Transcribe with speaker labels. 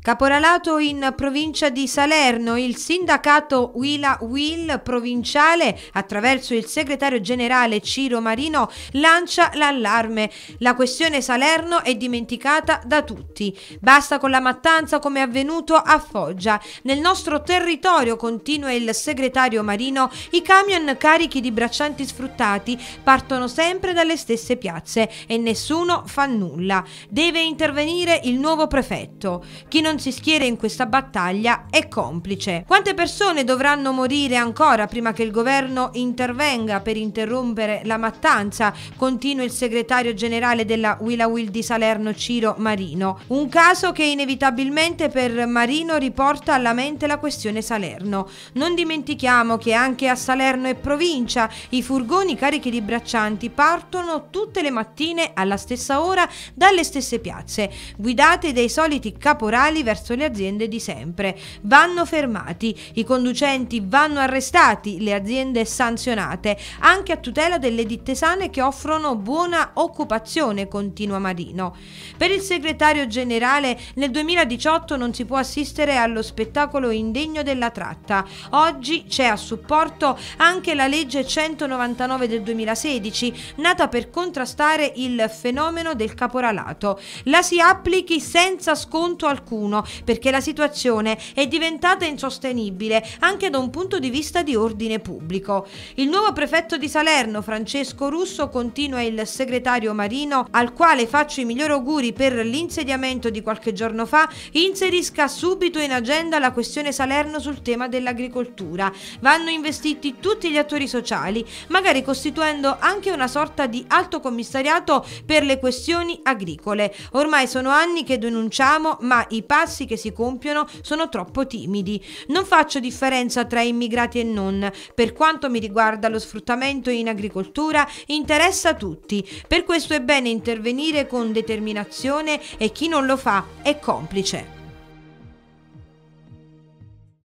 Speaker 1: Caporalato in provincia di Salerno, il sindacato Willa Will provinciale, attraverso il segretario generale Ciro Marino, lancia l'allarme. La questione Salerno è dimenticata da tutti. Basta con la mattanza come è avvenuto a Foggia. Nel nostro territorio, continua il segretario Marino, i camion carichi di braccianti sfruttati partono sempre dalle stesse piazze e nessuno fa nulla. Deve intervenire il nuovo prefetto. Chi non si schiera in questa battaglia è complice. Quante persone dovranno morire ancora prima che il governo intervenga per interrompere la mattanza? Continua il segretario generale della Will di Salerno Ciro Marino. Un caso che inevitabilmente per Marino riporta alla mente la questione Salerno. Non dimentichiamo che anche a Salerno e provincia i furgoni carichi di braccianti partono tutte le mattine alla stessa ora dalle stesse piazze, guidate dai soliti caporali morali verso le aziende di sempre. Vanno fermati, i conducenti vanno arrestati, le aziende sanzionate, anche a tutela delle ditte sane che offrono buona occupazione, continua Marino. Per il segretario generale nel 2018 non si può assistere allo spettacolo indegno della tratta. Oggi c'è a supporto anche la legge 199 del 2016, nata per contrastare il fenomeno del caporalato. La si applichi senza sconto alcuno qualcuno perché la situazione è diventata insostenibile anche da un punto di vista di ordine pubblico. Il nuovo prefetto di Salerno, Francesco Russo, continua il segretario Marino, al quale faccio i migliori auguri per l'insediamento di qualche giorno fa, inserisca subito in agenda la questione Salerno sul tema dell'agricoltura. Vanno investiti tutti gli attori sociali, magari costituendo anche una sorta di alto commissariato per le questioni agricole. Ormai sono anni che denunciamo, ma i i passi che si compiono sono troppo timidi. Non faccio differenza tra immigrati e non. Per quanto mi riguarda lo sfruttamento in agricoltura interessa a tutti. Per questo è bene intervenire con determinazione e chi non lo fa è complice.